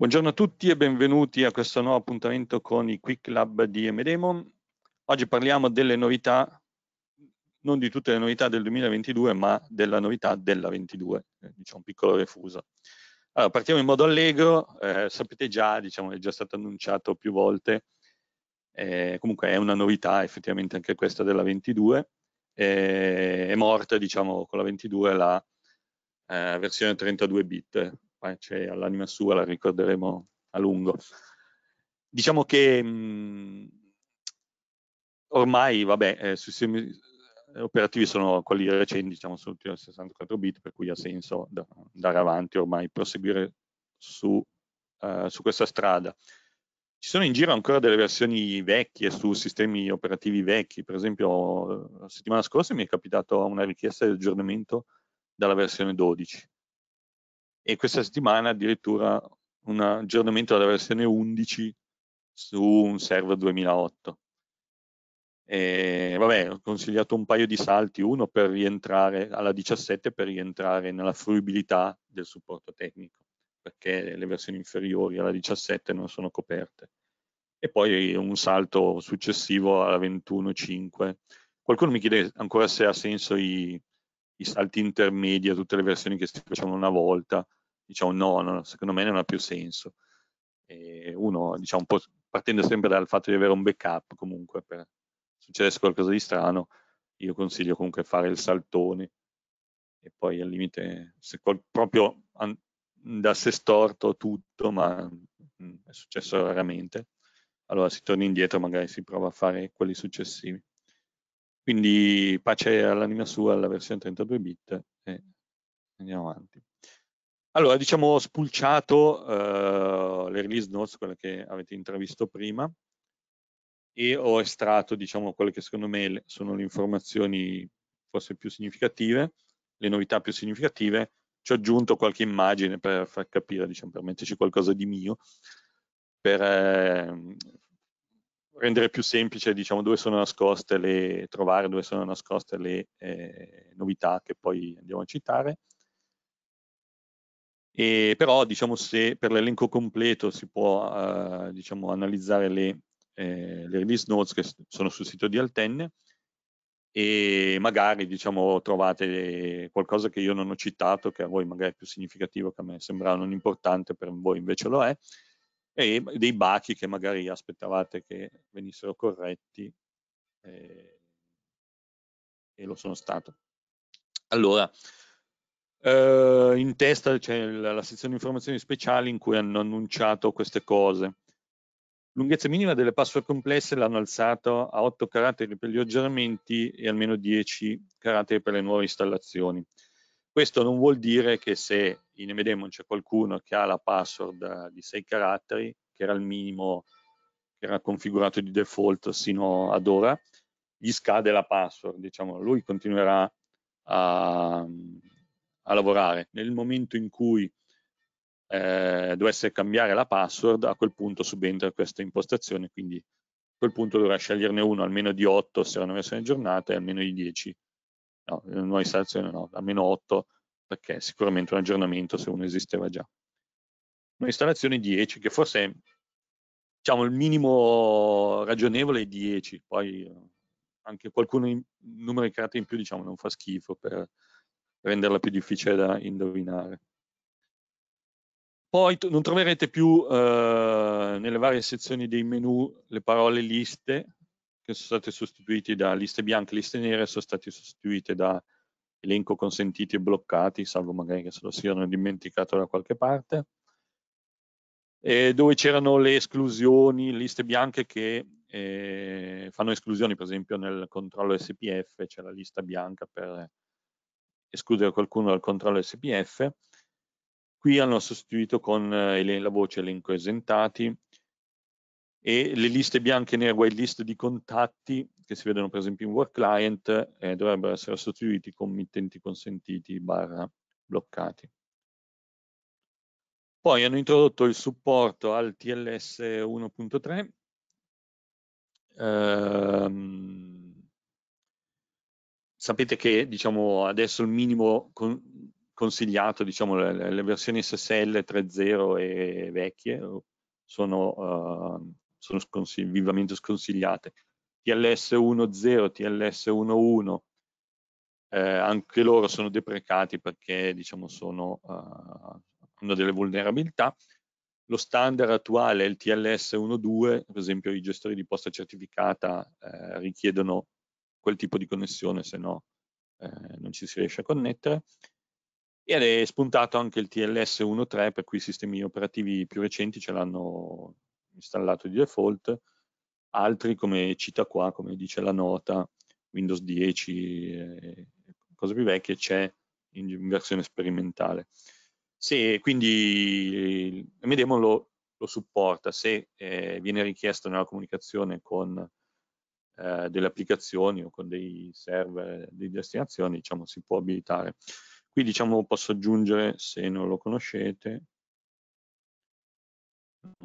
Buongiorno a tutti e benvenuti a questo nuovo appuntamento con i Quick Lab di MDemon. Oggi parliamo delle novità, non di tutte le novità del 2022, ma della novità della 22, eh, diciamo un piccolo refuso. Allora, partiamo in modo allegro, eh, sapete già, diciamo, è già stato annunciato più volte, eh, comunque è una novità effettivamente anche questa della 22, eh, è morta diciamo con la 22 la eh, versione 32 bit, pace all'anima sua, la ricorderemo a lungo. Diciamo che mh, mm, ormai, vabbè, eh, sistemi operativi sono quelli recenti, diciamo, sul 64 bit, per cui ha senso da, andare avanti ormai, proseguire su, uh, su questa strada. Ci sono in giro ancora delle versioni vecchie su sistemi operativi vecchi, per esempio eh, la settimana scorsa mi è capitata una richiesta di aggiornamento dalla versione 12, e questa settimana addirittura un aggiornamento della versione 11 su un server 2008. E, vabbè, ho consigliato un paio di salti, uno per rientrare alla 17 per rientrare nella fruibilità del supporto tecnico, perché le versioni inferiori alla 17 non sono coperte. E poi un salto successivo alla 21.5. Qualcuno mi chiede ancora se ha senso i, i salti intermedi a tutte le versioni che si facevano una volta, diciamo no, no secondo me non ha più senso. E uno, diciamo, partendo sempre dal fatto di avere un backup comunque, per succedesse qualcosa di strano, io consiglio comunque fare il saltone e poi al limite, se proprio andasse storto tutto, ma mh, mm, è successo raramente, allora si torna indietro, magari si prova a fare quelli successivi. Quindi pace all'anima sua, alla versione 32 bit e andiamo avanti. Allora, diciamo, ho spulciato eh, le release notes, quelle che avete intravisto prima, e ho estratto, diciamo, quelle che secondo me sono le informazioni forse più significative, le novità più significative, ci ho aggiunto qualche immagine per far capire, diciamo, per metterci qualcosa di mio, per eh, rendere più semplice diciamo, dove sono nascoste le, trovare dove sono nascoste le eh, novità che poi andiamo a citare. E però diciamo, se per l'elenco completo si può eh, diciamo, analizzare le, eh, le, release notes che sono sul sito di Altenne e magari diciamo, trovate qualcosa che io non ho citato, che a voi magari è più significativo, che a me sembrava non importante, per voi invece lo è, e dei bachi che magari aspettavate che venissero corretti eh, e lo sono stato. Allora, eh, in testa c'è la, la sezione informazioni speciali in cui hanno annunciato queste cose. Lunghezza minima delle password complesse l'hanno alzato a 8 caratteri per gli aggiornamenti e almeno 10 caratteri per le nuove installazioni. Questo non vuol dire che se in Emedemon c'è qualcuno che ha la password eh, di 6 caratteri, che era il minimo che era configurato di default sino ad ora, gli scade la password, diciamo, lui continuerà a, a lavorare. Nel momento in cui eh, dovesse cambiare la password, a quel punto subentra questa impostazione, quindi a quel punto dovrà sceglierne uno almeno di 8 se è una versione aggiornata e almeno di 10 no, nuova installazione no, da meno 8 perché è sicuramente un aggiornamento se uno esisteva già. Nuova installazione 10 che forse è diciamo, il minimo ragionevole è 10, poi eh, anche qualcuno in, numero di carte in più diciamo, non fa schifo per renderla più difficile da indovinare. Poi non troverete più eh, nelle varie sezioni dei menu le parole liste, che sono state sostituite da liste bianche, liste nere, sono stati sostituite da elenco consentiti e bloccati, salvo magari che se lo siano dimenticato da qualche parte, e dove c'erano le esclusioni, liste bianche che eh, fanno esclusioni, per esempio nel controllo SPF c'è la lista bianca per escludere qualcuno dal controllo SPF, qui hanno sostituito con eh, la voce elenco esentati e le liste bianche e nere whitelist di contatti che si vedono per esempio in work client eh, dovrebbero essere sostituiti con mittenti consentiti barra bloccati. Poi hanno introdotto il supporto al TLS 1.3 ehm, sapete che diciamo, adesso il minimo con, consigliato, diciamo, le, le, versioni SSL 3.0 e vecchie sono ehm, sono sconsig vivamente sconsigliate. TLS10, TLS11, eh, anche loro sono deprecati perché diciamo, sono, uh, hanno delle vulnerabilità. Lo standard attuale è il TLS12, per esempio i gestori di posta certificata eh, richiedono quel tipo di connessione, se no eh, non ci si riesce a connettere. Ed è spuntato anche il TLS 1.3, per cui i sistemi operativi più recenti ce l'hanno installato di default, altri come cita qua, come dice la nota, Windows 10, eh, cose più vecchie, c'è in, versione sperimentale. Se, quindi il Medemo lo, lo supporta, se eh, viene richiesto nella comunicazione con eh, delle applicazioni o con dei server di destinazione, diciamo, si può abilitare. Qui diciamo posso aggiungere, se non lo conoscete,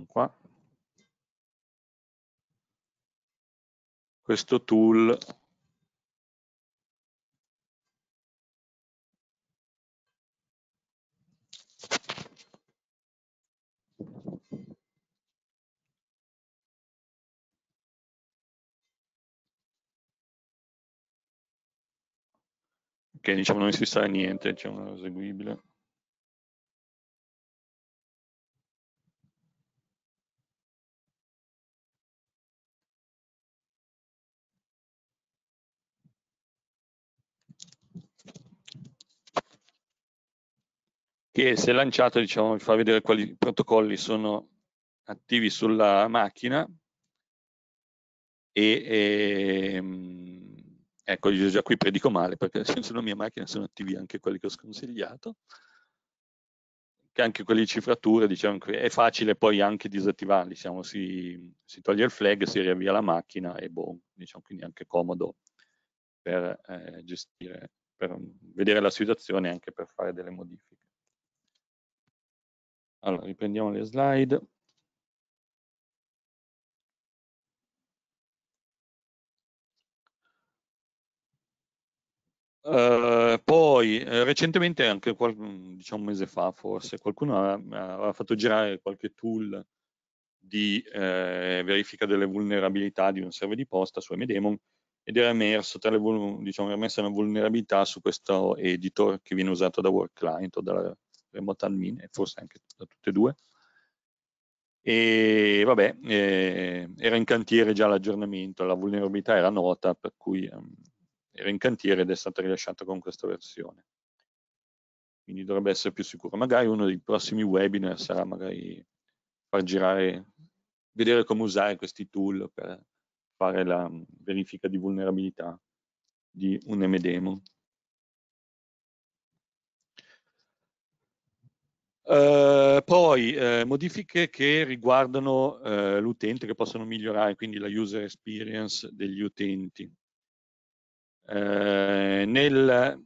qua, questo tool che diciamo non si sa niente, diciamo un eseguibile. che se lanciato diciamo, vi fa vedere quali protocolli sono attivi sulla macchina e, e ehm, ecco io già qui predico male perché sulla mia macchina sono attivi anche quelli che ho sconsigliato che anche quelli di cifratura diciamo è facile poi anche disattivarli diciamo, si, si, toglie il flag si riavvia la macchina e boh diciamo quindi è anche comodo per eh, gestire per vedere la situazione e anche per fare delle modifiche allora, riprendiamo le slide. Uh, poi eh, recentemente, anche qual- mm, diciamo un mese fa forse, qualcuno aveva fatto girare qualche tool di eh, verifica delle vulnerabilità di un server di posta su MDemon ed era emerso tra le, diciamo, era emersa una vulnerabilità su questo editor che viene usato da Work Client o dalla Remo Talmin e forse anche da tutte e due. E vabbè, eh, era in cantiere già l'aggiornamento, la vulnerabilità era nota, per cui eh, era in cantiere ed è stata rilasciata con questa versione. Quindi dovrebbe essere più sicuro. Magari uno dei prossimi webinar sarà magari far girare, vedere come usare questi tool per fare la verifica di vulnerabilità di un MDemo. Eh, poi uh, modifiche che riguardano uh, l'utente, che possono migliorare, quindi la user experience degli utenti. Nel,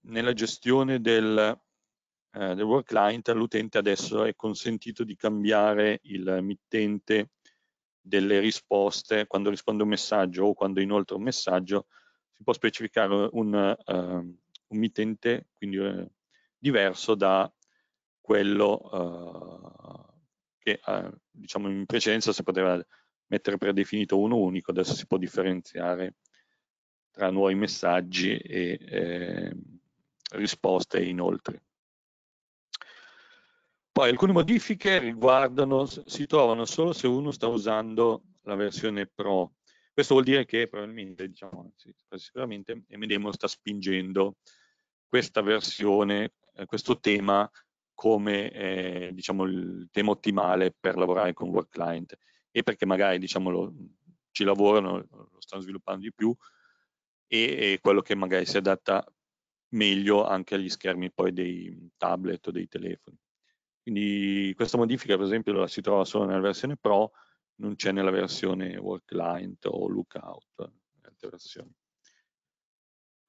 nella gestione del, del work client l'utente adesso è consentito di cambiare il mittente delle risposte quando risponde un messaggio o quando inoltre un messaggio si può specificare un, ehm, un mittente quindi diverso da quello eh, che eh, diciamo in precedenza si poteva mettere predefinito uno unico, adesso si può differenziare tra nuovi messaggi e ehm, risposte inoltre. Poi alcune modifiche riguardano, si trovano solo se uno sta usando la versione Pro. Questo vuol dire che probabilmente, diciamo, sì, sicuramente Emedemo sta spingendo questa versione, eh, questo tema come eh, diciamo, il tema ottimale per lavorare con Work Client e perché magari diciamo, lo, ci lavorano, lo stanno sviluppando di più e, e quello che magari si adatta meglio anche agli schermi poi dei tablet o dei telefoni. Quindi questa modifica per esempio la si trova solo nella versione Pro, non c'è nella versione Work Client o Lookout, altre versioni.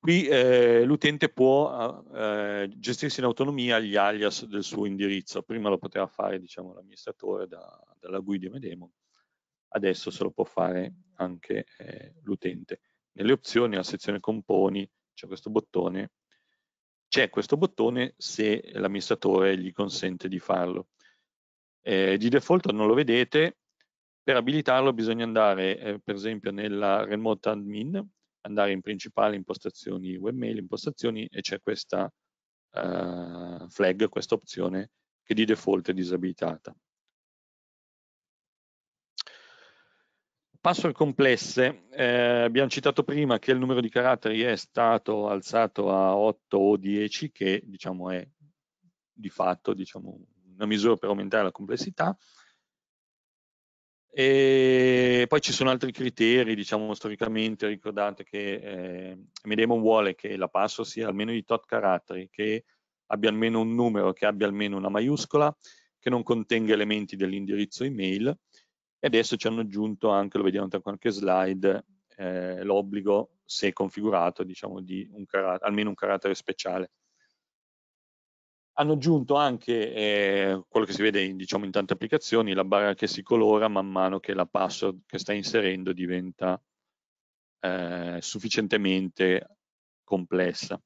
Qui eh, l'utente può eh, eh, gestirsi in autonomia gli alias del suo indirizzo. Prima lo poteva fare diciamo, l'amministratore da, dalla guida Medemo, adesso se lo può fare anche eh, l'utente. Nelle opzioni, nella sezione componi, c'è questo bottone. C'è questo bottone se l'amministratore gli consente di farlo. Eh, di default non lo vedete, per abilitarlo bisogna andare eh, per esempio nella remote admin andare in principale, impostazioni webmail, impostazioni e c'è questa eh, flag, questa opzione che di default è disabilitata. Password complesse, eh, abbiamo citato prima che il numero di caratteri è stato alzato a 8 o 10 che diciamo è di fatto diciamo, una misura per aumentare la complessità e poi ci sono altri criteri, diciamo storicamente, ricordate che eh, Medemon vuole che la password sia almeno di tot caratteri, che abbia almeno un numero, che abbia almeno una maiuscola, che non contenga elementi dell'indirizzo email e adesso ci hanno aggiunto anche, lo vediamo tra qualche slide, eh, l'obbligo, se configurato, diciamo, di un almeno un carattere speciale hanno aggiunto anche eh, quello che si vede in, diciamo, in tante applicazioni, la barra che si colora man mano che la password che stai inserendo diventa eh, sufficientemente complessa.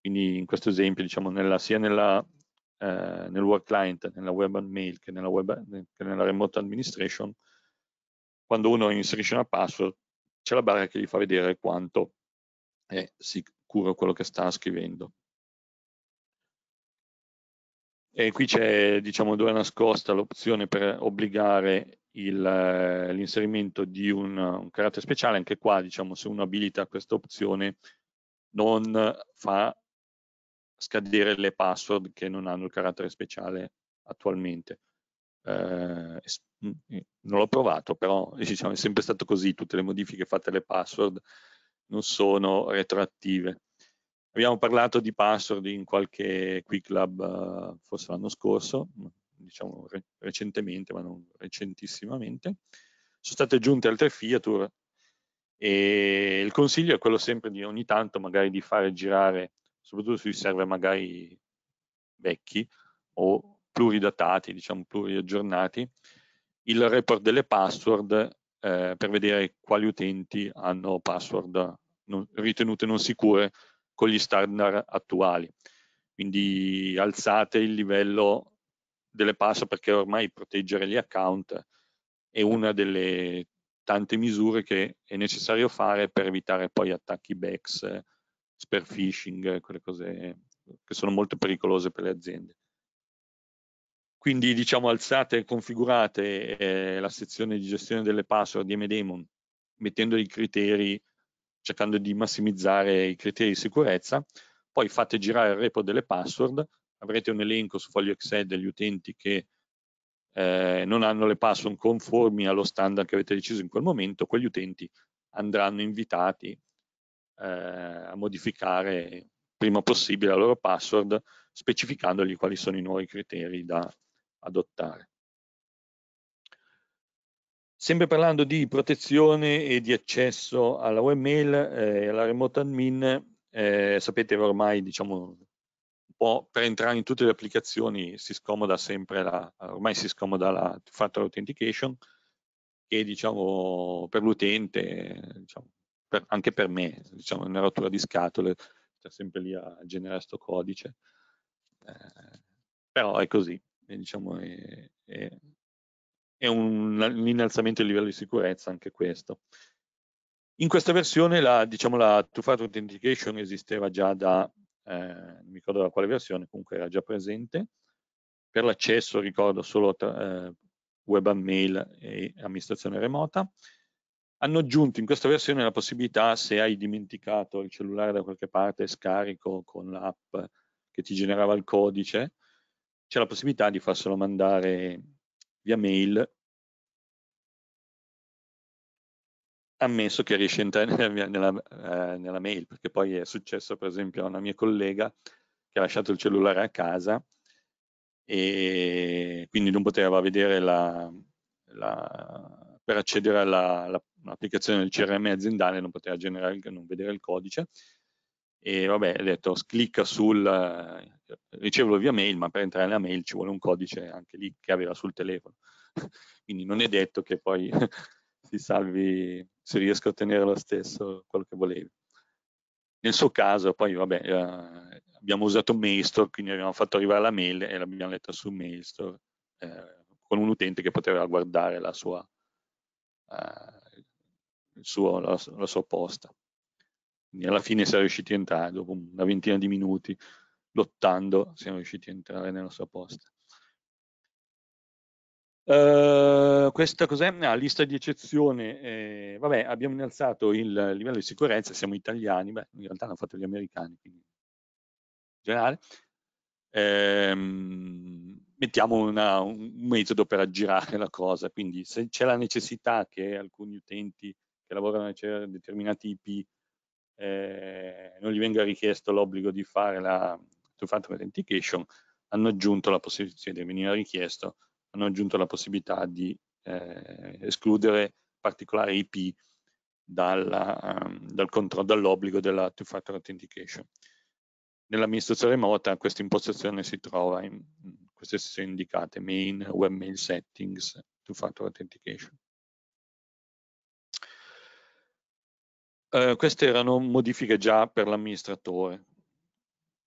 Quindi in questo esempio, diciamo, nella, sia nella, eh, nel work client, nella web mail che nella, web, che nella remote administration, quando uno inserisce una password c'è la barra che gli fa vedere quanto è sicuro quello che sta scrivendo. E qui c'è, diciamo, dove è nascosta l'opzione per obbligare eh, l'inserimento di un, un, carattere speciale, anche qua, diciamo, se uno abilita questa opzione, non fa scadere le password che non hanno il carattere speciale attualmente. Eh, mm, non l'ho provato, però diciamo, è sempre stato così, tutte le modifiche fatte alle password non sono retroattive. Abbiamo parlato di password in qualche Quick Lab, eh, forse l'anno scorso, diciamo recentemente, ma non recentissimamente. Sono state aggiunte altre fiature e il consiglio è quello sempre di ogni tanto magari di fare girare, soprattutto sui server magari vecchi o pluridatati, diciamo pluriaggiornati, il report delle password eh, per vedere quali utenti hanno password non, ritenute non sicure con gli standard attuali. Quindi alzate il livello delle password perché ormai proteggere gli account è una delle tante misure che è necessario fare per evitare poi attacchi backs, spear phishing, quelle cose che sono molto pericolose per le aziende. Quindi diciamo alzate e configurate eh, la sezione di gestione delle password di MDemon mettendo i criteri cercando di massimizzare i criteri di sicurezza, poi fate girare il repo delle password, avrete un elenco su foglio Excel degli utenti che eh, non hanno le password conformi allo standard che avete deciso in quel momento, quegli utenti andranno invitati eh, a modificare prima possibile la loro password specificandogli quali sono i nuovi criteri da adottare. Sempre parlando di protezione e di accesso alla webmail e eh, alla remote admin, eh, sapete ormai diciamo un po' per entrare in tutte le applicazioni si scomoda sempre la, ormai si scomoda la two factor authentication che diciamo per l'utente, diciamo, anche per me, diciamo è una rottura di scatole, sta sempre lì a generare questo codice. Eh, però è così, diciamo è, è è un, un innalzamento del livello di sicurezza anche questo. In questa versione la, diciamo, la two-factor authentication esisteva già da, eh, non mi ricordo da quale versione, comunque era già presente. Per l'accesso ricordo solo tra, eh, web and mail e amministrazione remota. Hanno aggiunto in questa versione la possibilità, se hai dimenticato il cellulare da qualche parte, scarico con l'app che ti generava il codice, c'è la possibilità di farselo mandare via mail, ammesso che riesci a entrare nella, nella, eh, nella mail, perché poi è successo per esempio a una mia collega che ha lasciato il cellulare a casa e quindi non poteva vedere la, la, per accedere all'applicazione del CRM aziendale non poteva generare, non vedere il codice e vabbè, ho detto clicca sul, ricevolo via mail, ma per entrare nella mail ci vuole un codice anche lì che aveva sul telefono. Quindi non è detto che poi si salvi, se riesco a ottenere lo stesso quello che volevi. Nel suo caso poi vabbè, eh, abbiamo usato Mailstore, quindi abbiamo fatto arrivare la mail e l'abbiamo letta su Mailstore eh, con un utente che poteva guardare la sua, eh, suo, la, la sua posta. Quindi alla fine siamo riusciti a entrare, dopo una ventina di minuti, lottando, siamo riusciti a entrare nella sua posta. Uh, questa cos'è? Ah, lista di eccezione. Eh, vabbè, abbiamo innalzato il livello di sicurezza, siamo italiani, beh, in realtà l'hanno fatto gli americani, quindi in generale. Ehm, mettiamo una, un metodo per aggirare la cosa, quindi se c'è la necessità che alcuni utenti che lavorano a determinati IP eh, non gli venga richiesto l'obbligo di fare la two-factor authentication, hanno aggiunto la possibilità, cioè veniva richiesto, hanno aggiunto la possibilità di eh, escludere particolari IP dalla, um, dal dall'obbligo della two-factor authentication. Nell'amministrazione remota questa impostazione si trova in queste sezioni indicate, main, webmail settings, two-factor authentication. Eh, queste erano modifiche già per l'amministratore.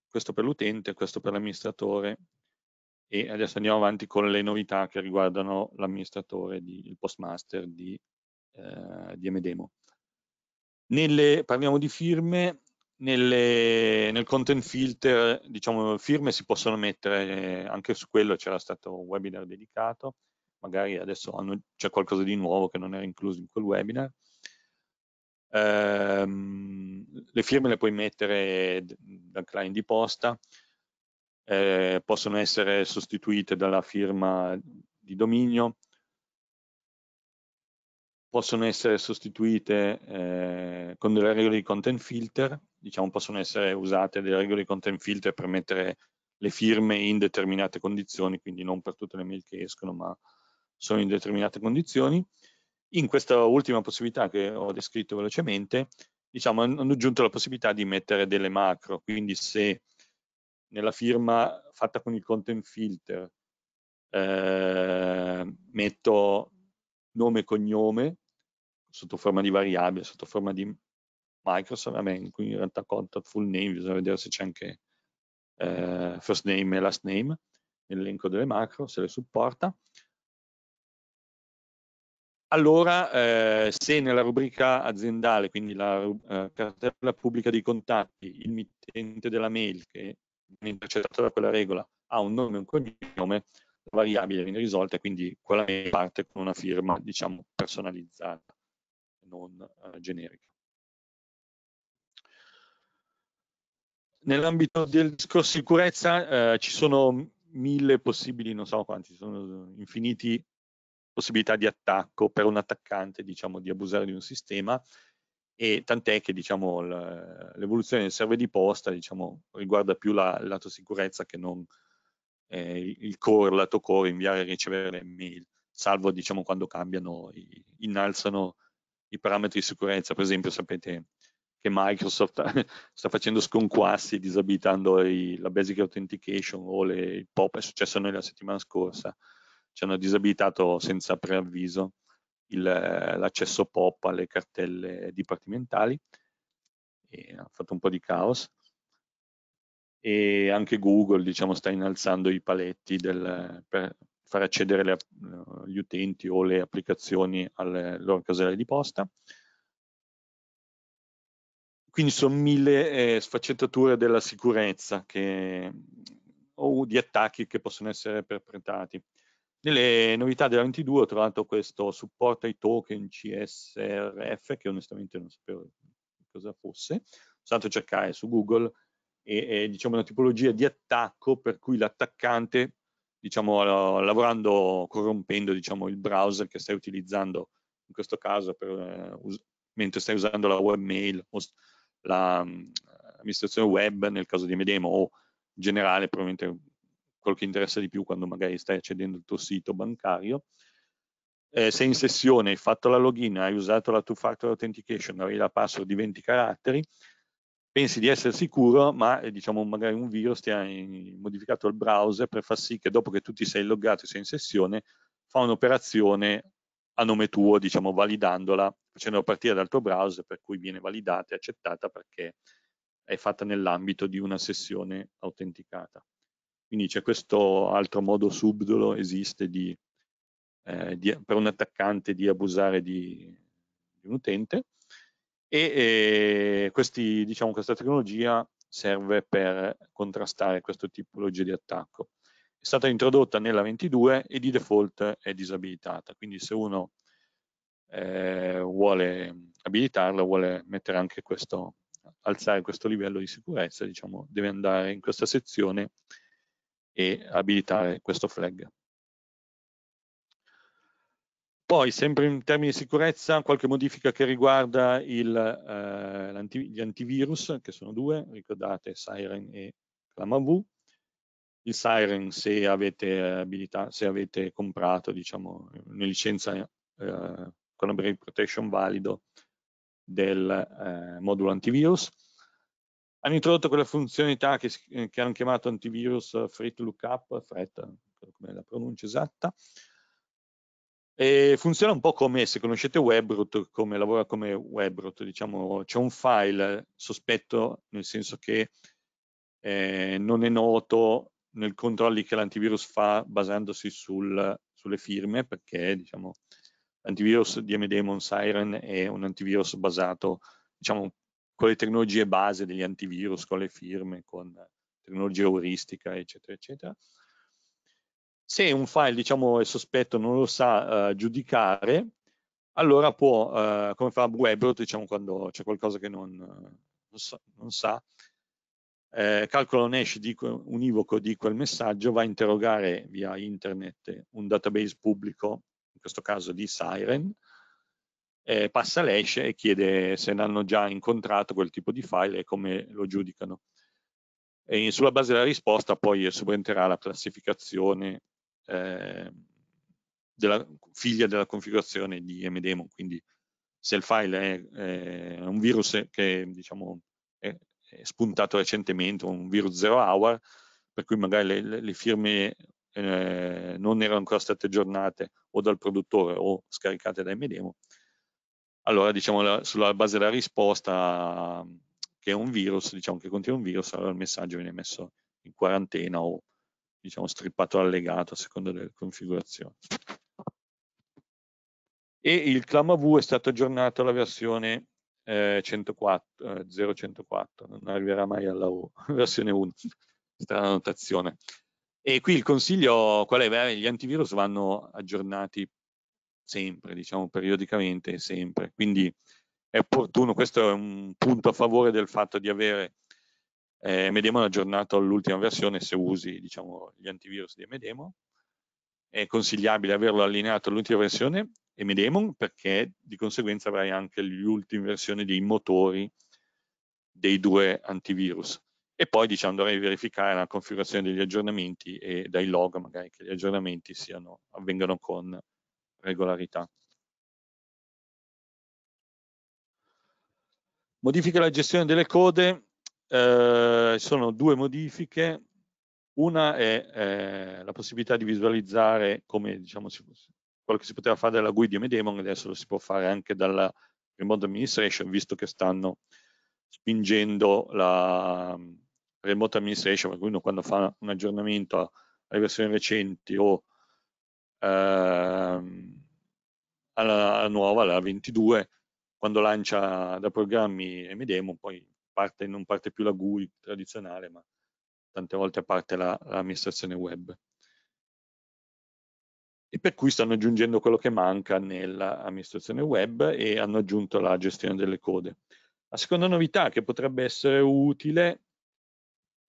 Questo per l'utente, questo per l'amministratore. E adesso andiamo avanti con le novità che riguardano l'amministratore, il postmaster di, eh, di Emedemo. Nelle, parliamo di firme, nelle, nel content filter, diciamo, firme si possono mettere, eh, anche su quello c'era stato un webinar dedicato, magari adesso c'è qualcosa di nuovo che non era incluso in quel webinar. Ehm, le firme le puoi mettere dal client di posta, eh, possono essere sostituite dalla firma di dominio, possono essere sostituite eh, con delle regole di content filter, diciamo possono essere usate delle regole di content filter per mettere le firme in determinate condizioni, quindi non per tutte le mail che escono, ma sono in determinate condizioni. In questa ultima possibilità che ho descritto velocemente, diciamo, hanno aggiunto la possibilità di mettere delle macro, quindi se nella firma fatta con il content filter eh, metto nome e cognome sotto forma di variabile, sotto forma di Microsoft, vabbè, qui in realtà contact full name, bisogna vedere se c'è anche eh, first name e last name nell'elenco delle macro, se le supporta allora eh, se nella rubrica aziendale, quindi la eh, cartella pubblica dei contatti, il mittente della mail che viene intercettato da quella regola ha un nome e un cognome, la variabile viene risolta e quindi quella mail parte con una firma diciamo personalizzata, non eh, generica. Nell'ambito del discorso sicurezza eh, ci sono mille possibili, non so quanti, sono infiniti possibilità di attacco per un attaccante diciamo, di abusare di un sistema e tant'è che diciamo, l'evoluzione del server di posta diciamo, riguarda più la, lato sicurezza che non eh, il core, lato core, inviare e ricevere mail, salvo diciamo, quando cambiano, innalzano i parametri di sicurezza. Per esempio sapete che Microsoft sta facendo sconquassi disabilitando i, la basic authentication o le, il POP, è successo noi la settimana scorsa, ci hanno disabilitato senza preavviso l'accesso POP alle cartelle dipartimentali e ha fatto un po' di caos e anche Google diciamo, sta innalzando i paletti del, per far accedere le, gli utenti o le applicazioni alle loro caselle di posta quindi sono mille eh, sfaccettature della sicurezza che, o di attacchi che possono essere perpetrati nelle novità della 22 ho trovato questo supporto ai token CSRF, che onestamente non sapevo cosa fosse, ho stato a cercare su Google, e, e diciamo una tipologia di attacco per cui l'attaccante, diciamo, lavorando, corrompendo diciamo, il browser che stai utilizzando, in questo caso per, uh, mentre stai usando la webmail o l'amministrazione la, um, web nel caso di Medemo o in generale probabilmente quello che interessa di più quando magari stai accedendo al tuo sito bancario. Eh, sei in sessione, hai fatto la login, hai usato la two-factor authentication, avevi la password di 20 caratteri, pensi di essere sicuro, ma eh, diciamo magari un virus ti ha modificato il browser per far sì che dopo che tu ti sei loggato e sei in sessione, fa un'operazione a nome tuo, diciamo validandola, facendola partire dal tuo browser, per cui viene validata e accettata perché è fatta nell'ambito di una sessione autenticata. Quindi c'è questo altro modo subdolo, esiste di, eh, di, per un attaccante di abusare di, di un utente e eh, questi, diciamo, questa tecnologia serve per contrastare questo tipologia di attacco. È stata introdotta nella 22 e di default è disabilitata, quindi se uno eh, vuole abilitarla, vuole mettere anche questo, alzare questo livello di sicurezza, diciamo, deve andare in questa sezione e abilitare questo flag. Poi, sempre in termini di sicurezza, qualche modifica che riguarda il, eh, anti, gli antivirus, che sono due, ricordate Siren e ClamAV. Il Siren, se avete, eh, se avete comprato diciamo, una licenza eh, con Brave Protection valido del eh, modulo antivirus, hanno introdotto quella funzionalità che, eh, che hanno chiamato antivirus eh, free to look lookup, FRET, come la pronuncia esatta, e funziona un po' come se conoscete Webroot, come lavora come Webroot, diciamo c'è un file sospetto nel senso che eh, non è noto nei controlli che l'antivirus fa basandosi sul, sulle firme perché diciamo l'antivirus di M Siren è un antivirus basato diciamo con le tecnologie base degli antivirus, con le firme, con tecnologia euristica, eccetera, eccetera. Se un file, diciamo, è sospetto, non lo sa eh, giudicare, allora può, eh, come fa Webrot, diciamo, quando c'è qualcosa che non, eh, non, sa, non sa eh, calcola un hash di, univoco di quel messaggio, va a interrogare via internet un database pubblico, in questo caso di Siren, eh, passa l'hash e chiede se ne hanno già incontrato quel tipo di file e come lo giudicano. E sulla base della risposta poi subentrerà la classificazione eh, della, figlia della configurazione di mdemo, quindi se il file è, è eh, un virus che diciamo, è, è, spuntato recentemente, un virus zero hour, per cui magari le, le, firme eh, non erano ancora state aggiornate o dal produttore o scaricate da mdemo, allora diciamo sulla base della risposta che è un virus, diciamo che contiene un virus, allora il messaggio viene messo in quarantena o diciamo strippato allegato a seconda delle configurazioni. E il ClamAV è stato aggiornato alla versione eh, 104, eh, 0.104, non arriverà mai alla o, versione 1, la notazione. E qui il consiglio qual è? gli antivirus vanno aggiornati sempre, diciamo periodicamente e sempre. Quindi è opportuno, questo è un punto a favore del fatto di avere eh, Medemon aggiornato all'ultima versione se usi diciamo, gli antivirus di Medemon. È consigliabile averlo allineato all'ultima versione e Medemon perché di conseguenza avrai anche l'ultima versione dei motori dei due antivirus. E poi diciamo, dovrei verificare la configurazione degli aggiornamenti e dai log magari che gli aggiornamenti siano, avvengano con regolarità. Modifica alla gestione delle code, eh, sono due modifiche, una è eh, la possibilità di visualizzare come diciamo, si, quello che si poteva fare dalla guida Medemon, adesso lo si può fare anche dalla remote administration, visto che stanno spingendo la mm, remote administration, per cui uno quando fa un aggiornamento alle versioni recenti o ehm, alla, alla nuova, la 22, quando lancia da programmi MDEMO, poi parte, non parte più la GUI tradizionale, ma tante volte parte la, l'amministrazione web. E per cui stanno aggiungendo quello che manca nell'amministrazione web e hanno aggiunto la gestione delle code. La seconda novità che potrebbe essere utile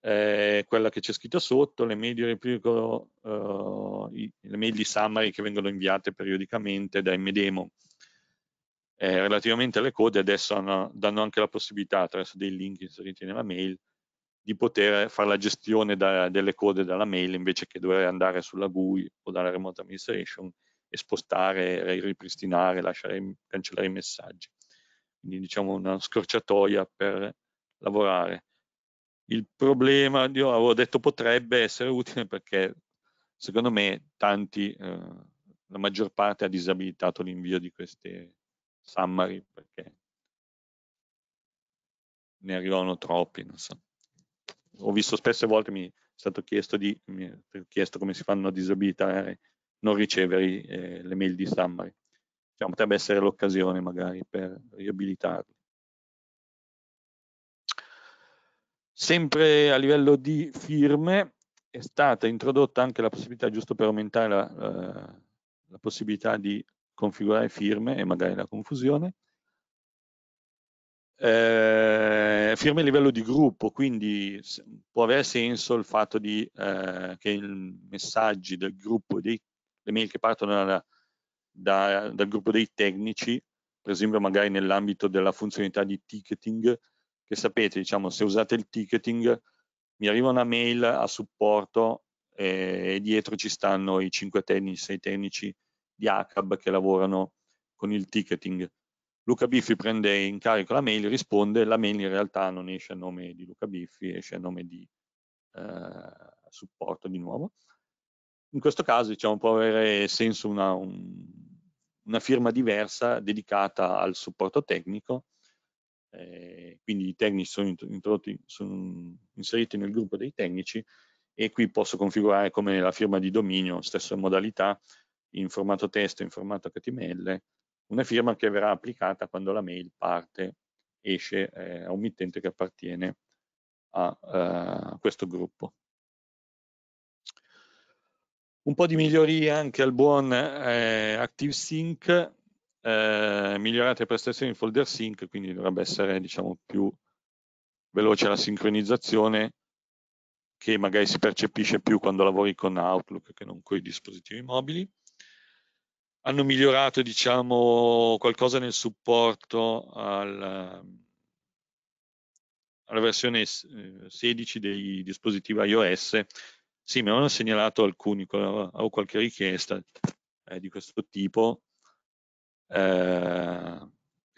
eh, quella che c'è scritta sotto, le mail, replico, eh, le mail di summary che vengono inviate periodicamente da MDemo. Eh, relativamente alle code adesso hanno, danno anche la possibilità attraverso dei link inseriti nella mail di poter fare la gestione da, delle code dalla mail invece che dover andare sulla GUI o dalla remote administration e spostare, ripristinare, lasciare, cancellare i messaggi. Quindi diciamo una scorciatoia per lavorare il problema, io avevo detto potrebbe essere utile perché secondo me tanti, eh, la maggior parte ha disabilitato l'invio di queste summary perché ne arrivavano troppi, non so. Ho visto spesso spesse volte mi è stato chiesto, di, è chiesto come si fanno a disabilitare, non ricevere eh, le mail di summary. Cioè, potrebbe essere l'occasione magari per riabilitarle. Sempre a livello di firme è stata introdotta anche la possibilità, giusto per aumentare la, la, la possibilità di configurare firme e magari la confusione, eh, firme a livello di gruppo, quindi può avere senso il fatto di, eh, che i messaggi del gruppo, dei, le mail che partono dalla, da, dal gruppo dei tecnici, per esempio magari nell'ambito della funzionalità di ticketing, che sapete, diciamo, se usate il ticketing, mi arriva una mail a supporto eh, e dietro ci stanno i 5 tecnici, 6 tecnici di ACAB che lavorano con il ticketing. Luca Biffi prende in carico la mail, risponde, la mail in realtà non esce a nome di Luca Biffi, esce a nome di eh, supporto di nuovo. In questo caso diciamo, può avere senso una, un, una firma diversa dedicata al supporto tecnico eh, quindi i tecnici sono, sono inseriti nel gruppo dei tecnici e qui posso configurare come la firma di dominio, stessa modalità, in formato testo, in formato HTML, una firma che verrà applicata quando la mail parte, esce eh, a un mittente che appartiene a, a eh, questo gruppo. Un po' di migliorie anche al buon eh, ActiveSync, eh, migliorate prestazioni in folder sync, quindi dovrebbe essere diciamo, più veloce la sincronizzazione che magari si percepisce più quando lavori con Outlook che non con i dispositivi mobili. Hanno migliorato diciamo, qualcosa nel supporto al, alla versione 16 eh, dei dispositivi iOS. Sì, mi hanno segnalato alcuni, o qualche richiesta eh, di questo tipo, eh,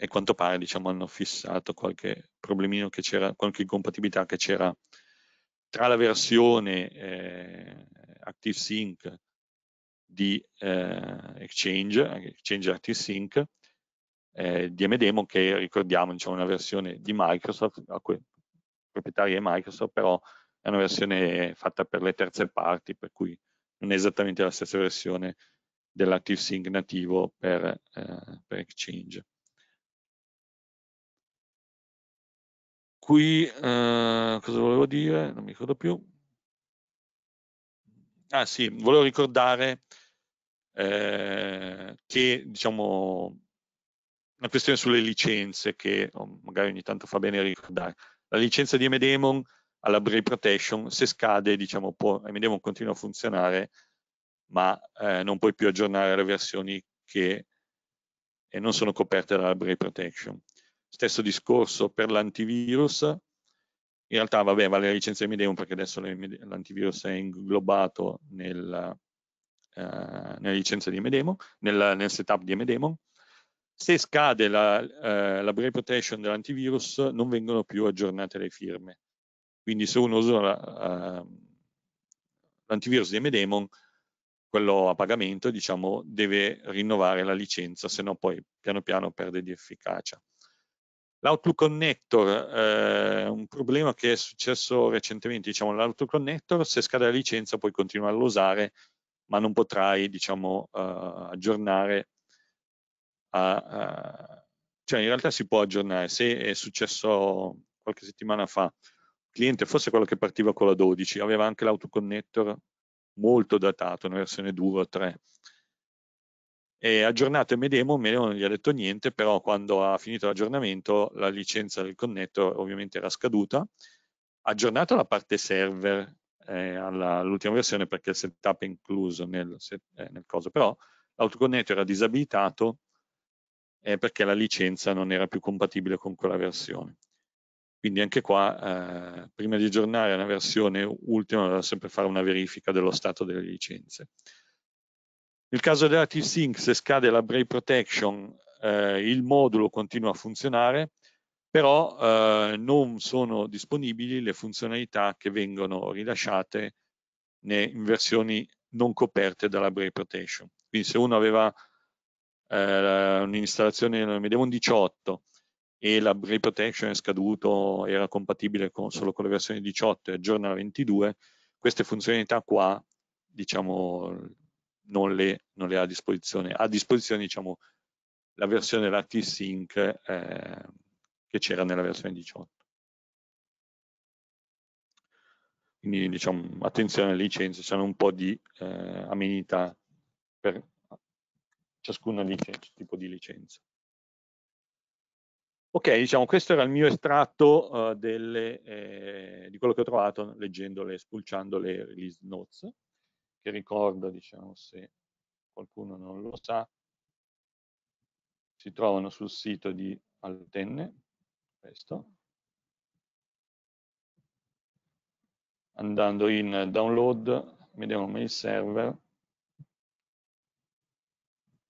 e quanto pare diciamo, hanno fissato qualche problemino che c'era, qualche incompatibilità che c'era tra la versione eh, ActiveSync di eh, Exchange, Exchange ActiveSync, eh, di MDemo che ricordiamo diciamo, è una versione di Microsoft, a cui proprietaria è Microsoft, però è una versione fatta per le terze parti, per cui non è esattamente la stessa versione dell'active sync nativo per, eh, per Exchange. Qui eh, cosa volevo dire? Non mi ricordo più. Ah sì, volevo ricordare eh, che diciamo una questione sulle licenze che oh, magari ogni tanto fa bene ricordare. La licenza di Emedemon alla Brave Protection se scade, diciamo, può, Emedemon continua a funzionare, ma eh, non puoi più aggiornare le versioni che non sono coperte dalla Brave Protection. Stesso discorso per l'antivirus, in realtà vabbè, vale la licenza Medium perché adesso l'antivirus è inglobato nel, eh, nella licenza di Medemo, nel, nel, setup di Medemo. Se scade la, eh, la Brave Protection dell'antivirus non vengono più aggiornate le firme. Quindi se uno usa ehm, l'antivirus la, eh, di Medemon quello a pagamento diciamo, deve rinnovare la licenza, se no poi piano piano perde di efficacia. L'Outlook Connector, eh, un problema che è successo recentemente, diciamo, l'Outlook Connector, se scade la licenza puoi continuare a usare, ma non potrai diciamo, uh, aggiornare, a, a... cioè in realtà si può aggiornare, se è successo qualche settimana fa, il cliente, forse quello che partiva con la 12, aveva anche l'autoconnector molto datato, una versione 2 o 3. E aggiornato Medemo, Medemo non gli ha detto niente, però quando ha finito l'aggiornamento la licenza del connettor ovviamente era scaduta, ha aggiornato la parte server eh, all'ultima versione perché il setup è incluso nel, eh, nel coso, però l'autoconnettor era disabilitato eh, perché la licenza non era più compatibile con quella versione. Quindi anche qua, eh, prima di aggiornare una versione ultima, dovrà sempre fare una verifica dello stato delle licenze. Nel caso della sync se scade la Brave Protection, eh, il modulo continua a funzionare, però eh, non sono disponibili le funzionalità che vengono rilasciate in versioni non coperte dalla Brave Protection. Quindi se uno aveva eh, un'installazione un 18 e la reprotection è scaduto, era compatibile con, solo con la versione 18 e aggiorna la 22, queste funzionalità qua, diciamo, non le, non le ha a disposizione. Ha a disposizione, diciamo, la versione della T-Sync eh, che c'era nella versione 18. Quindi diciamo attenzione alle licenze, c'è un po' di eh, amenità per ciascuna licenza, tipo di licenza. Ok, diciamo, questo era il mio estratto uh, delle, eh, di quello che ho trovato leggendole, spulciando le release notes, che ricordo, diciamo, se qualcuno non lo sa, si trovano sul sito di Altenne, questo, andando in download, vediamo mail server,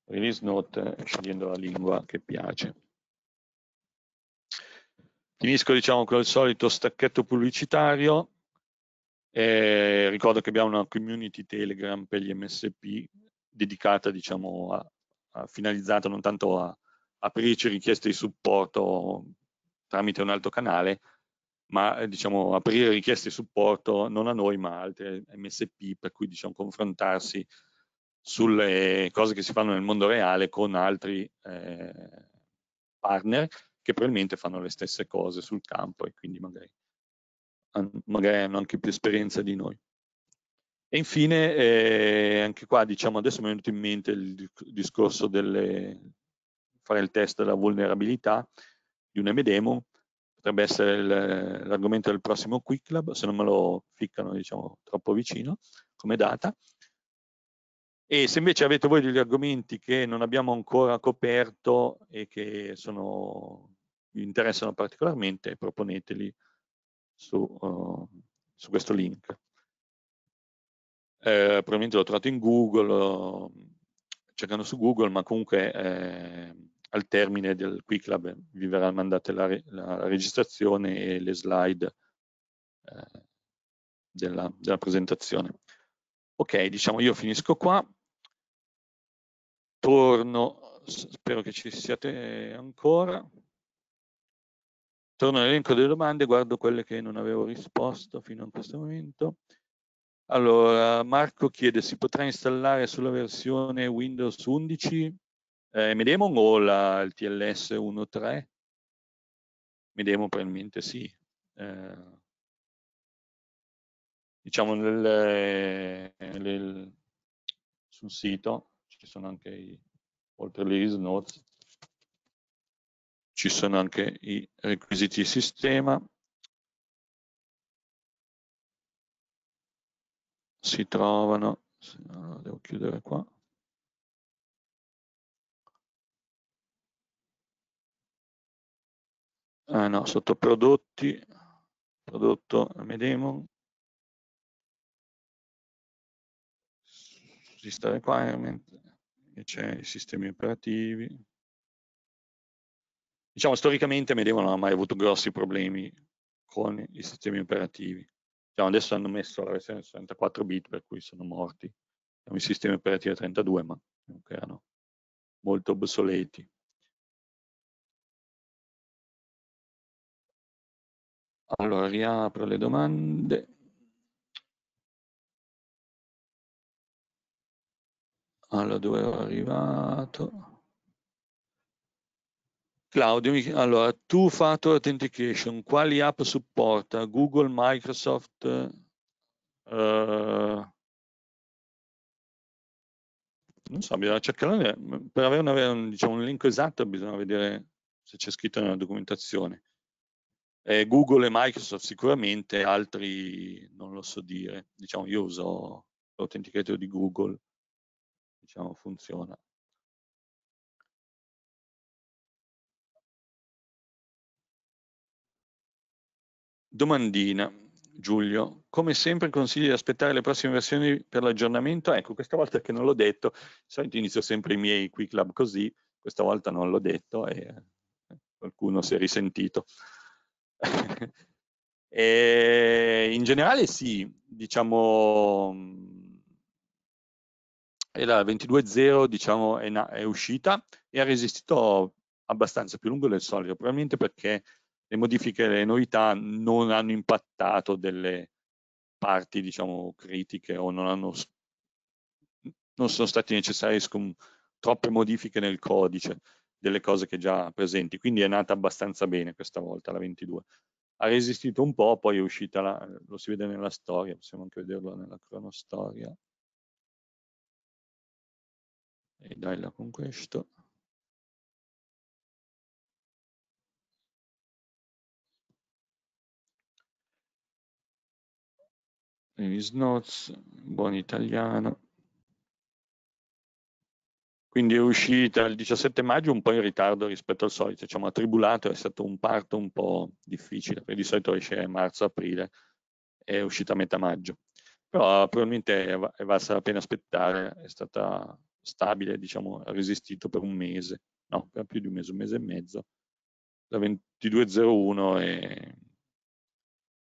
release note, scegliendo la lingua che piace. Finisco diciamo con il solito stacchetto pubblicitario. Eh, ricordo che abbiamo una community Telegram per gli MSP dedicata, diciamo, a, a, finalizzata non tanto a, aprirci richieste di supporto tramite un altro canale, ma diciamo aprire richieste di supporto non a noi ma a altre MSP per cui diciamo confrontarsi sulle cose che si fanno nel mondo reale con altri eh, partner che probabilmente fanno le stesse cose sul campo e quindi magari, magari hanno anche più esperienza di noi. E infine, eh, anche qua, diciamo, adesso mi è venuto in mente il discorso delle fare il test della vulnerabilità di un MDemo, potrebbe essere l'argomento del prossimo Quick Lab, se non me lo ficcano, diciamo, troppo vicino come data, e se invece avete voi degli argomenti che non abbiamo ancora coperto e che sono, vi interessano particolarmente, proponeteli su, uh, su questo link. Eh, probabilmente l'ho trovato in Google, eh, cercando su Google, ma comunque eh, al termine del Quick Lab vi verrà mandata la, la registrazione e le slide eh, della, della presentazione. Ok, diciamo io finisco qua torno, spero che ci siate ancora, torno all'elenco delle domande, guardo quelle che non avevo risposto fino a questo momento. Allora, Marco chiede, si potrà installare sulla versione Windows 11 eh, Medemon o la, il TLS 1.3? Medemon probabilmente sì. Eh, diciamo nel, eh, nel, sul sito ci sono anche i, oltre is notes ci sono anche i requisiti sistema, si trovano, devo chiudere qua, ah no, sotto prodotti, prodotto Medemon, requirement, e c'è i sistemi operativi. Diciamo, storicamente Medeo non ha mai avuto grossi problemi con i sistemi operativi. Diciamo, adesso hanno messo la versione 64 bit, per cui sono morti. Diciamo, I sistemi operativi a 32, ma comunque erano molto obsoleti. Allora, riapro le domande. Allora, dove ero arrivato? Claudio, allora, Two Factor Authentication, quali app supporta? Google, Microsoft, eh, non so, bisogna cercare, per avere una, diciamo, un link esatto bisogna vedere se c'è scritto nella documentazione. Eh, Google e Microsoft sicuramente, altri non lo so dire. Diciamo, io uso l'autenticator di Google diciamo, funziona. Domandina, Giulio, come sempre consigli di aspettare le prossime versioni per l'aggiornamento? Ecco, questa volta che non l'ho detto, di solito inizio sempre i miei Quick Lab così, questa volta non l'ho detto e eh, qualcuno si è risentito. in generale sì, diciamo e la 22.0 diciamo, è, è, uscita e ha resistito abbastanza più lungo del solito, probabilmente perché le modifiche e le novità non hanno impattato delle parti diciamo, critiche o non, hanno, non sono state necessarie troppe modifiche nel codice delle cose che già presenti, quindi è nata abbastanza bene questa volta la 22. Ha resistito un po', poi è uscita, la, lo si vede nella storia, possiamo anche vederlo nella cronostoria, e dalla con questo. Levis Notes, buon italiano. Quindi è uscita il 17 maggio un po' in ritardo rispetto al solito, diciamo attribulato, è stato un parto un po' difficile, perché di solito esce marzo-aprile, è uscita a metà maggio. Però probabilmente è valsa la pena aspettare, è stata stabile, diciamo, ha resistito per un mese, no, per più di un mese, un mese e mezzo, la 22.01 è,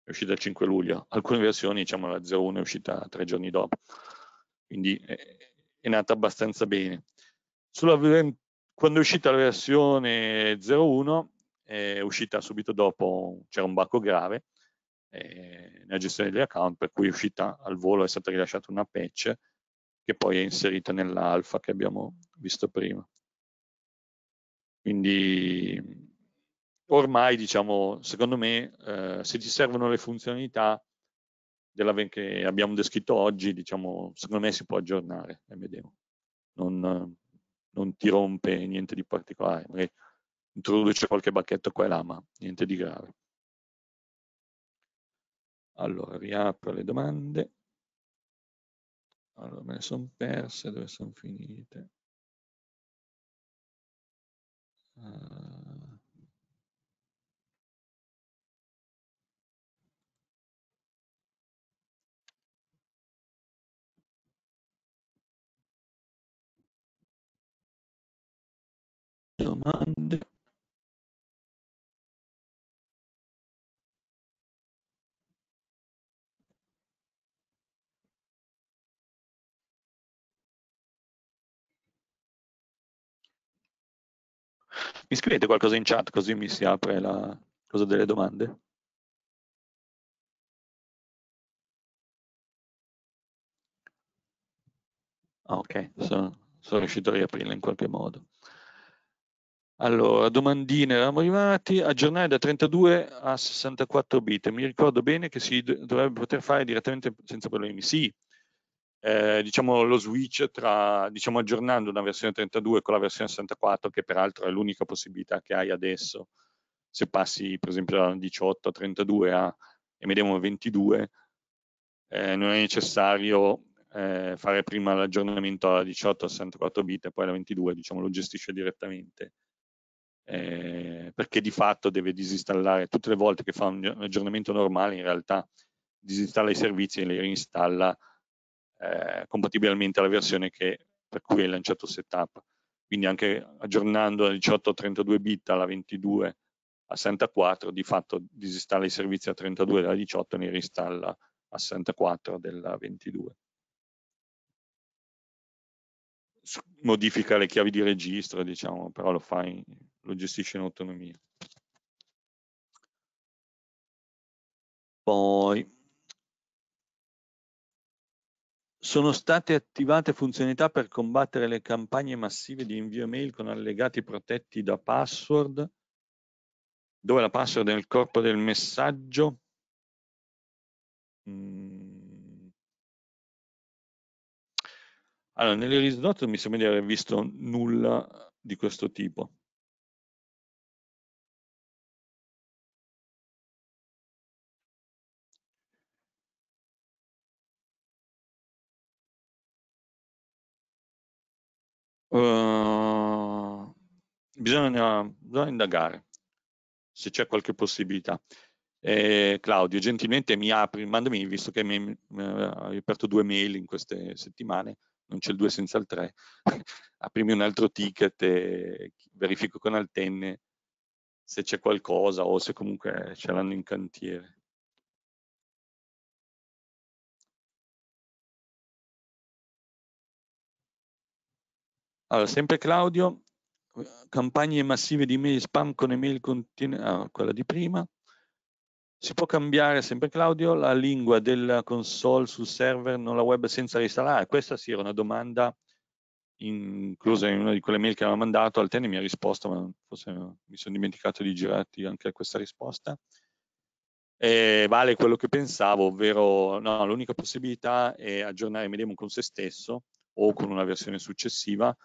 è uscita il 5 luglio, alcune versioni, diciamo, la 01 è uscita tre giorni dopo, quindi è, è nata abbastanza bene. Sulla, quando è uscita la versione 01, è uscita subito dopo, c'era un bacco grave, eh, nella gestione degli account, per cui è uscita al volo, è stata rilasciata una patch che poi è inserita nell'alfa che abbiamo visto prima. Quindi ormai, diciamo, secondo me, eh, se ti servono le funzionalità che abbiamo descritto oggi, diciamo, secondo me si può aggiornare, eh, non, non, ti rompe niente di particolare, magari introduce qualche bacchetto qua e là, ma niente di grave. Allora, riapro le domande. Allora, me ne sono perse dove sono finite. Uh... Domande. Mi scrivete qualcosa in chat così mi si apre la cosa delle domande? Ah, ok, sono, sono riuscito a riaprirla in qualche modo. Allora, domandine eravamo arrivati, aggiornare da 32 a 64 bit. Mi ricordo bene che si dovrebbe poter fare direttamente senza problemi. Sì, eh, diciamo, lo switch tra, diciamo, aggiornando una versione 32 con la versione 64, che peraltro è l'unica possibilità che hai adesso, se passi per esempio da 18 a 32 a vediamo 22, eh, non è necessario eh, fare prima l'aggiornamento alla 18 a 64 bit e poi alla 22, diciamo, lo gestisce direttamente. Eh, perché di fatto deve disinstallare tutte le volte che fa un aggiornamento normale in realtà disinstalla i servizi e li reinstalla eh, compatibilmente alla versione che, per cui hai lanciato il setup. Quindi anche aggiornando da 18 a 32 bit alla 22 a 64, di fatto disinstalla i servizi a 32 della 18 e ne reinstalla a 64 della 22. Modifica le chiavi di registro, diciamo, però lo, fa lo gestisce in autonomia. Poi Sono state attivate funzionalità per combattere le campagne massive di invio mail con allegati protetti da password, dove la password è nel corpo del messaggio. Mm. Allora, nelle nell'Irisdot mi sembra di aver visto nulla di questo tipo. Eh, bisogna, bisogna, indagare se c'è qualche possibilità. Eh, Claudio, gentilmente mi apri, mandami, visto che mi, mi eh, hai aperto due mail in queste settimane, non c'è il 2 senza il 3, aprimi un altro ticket e verifico con Altenne se c'è qualcosa o se comunque ce l'hanno in cantiere. Allora, sempre Claudio, campagne massive di mail spam con email continue, ah, quella di prima. Si può cambiare, sempre Claudio, la lingua della console sul server, non la web senza reinstallare? Questa sì era una domanda inclusa in una di quelle mail che aveva mandato, Altene mi ha risposto, ma forse mi sono dimenticato di girarti anche a questa risposta. E vale quello che pensavo, ovvero no, l'unica possibilità è aggiornare Medemon con se stesso o con una versione successiva,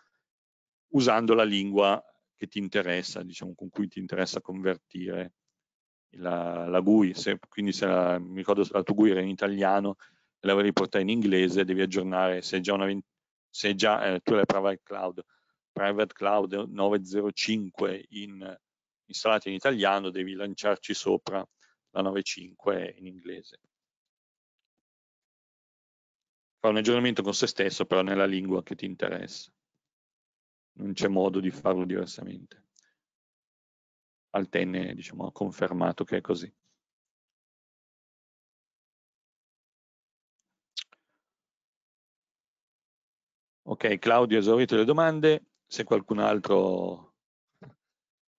usando la lingua che ti interessa, diciamo, con cui ti interessa convertire la, la GUI. Se, quindi se la, mi ricordo la tua GUI era in italiano e la volevi portare in inglese, devi aggiornare, se già, una, se già eh, tu hai la private cloud, private cloud 905 in, installata in italiano, devi lanciarci sopra la 9.5 in inglese. Fa un aggiornamento con se stesso, però nella lingua che ti interessa non c'è modo di farlo diversamente. Altenne diciamo, ha confermato che è così. Ok, Claudio ha esaurito le domande, se qualcun altro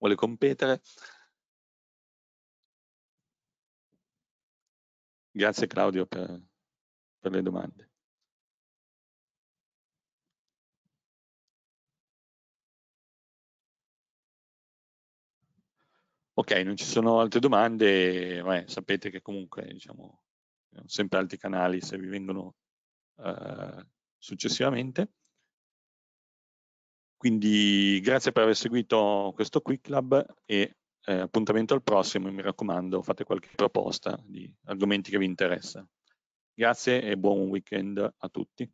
vuole competere. Grazie Claudio per, per le domande. Ok, non ci sono altre domande, Beh, sapete che comunque diciamo, sempre altri canali se vi vengono eh, successivamente. Quindi grazie per aver seguito questo Quick Lab e eh, appuntamento al prossimo, mi raccomando fate qualche proposta di argomenti che vi interessa. Grazie e buon weekend a tutti.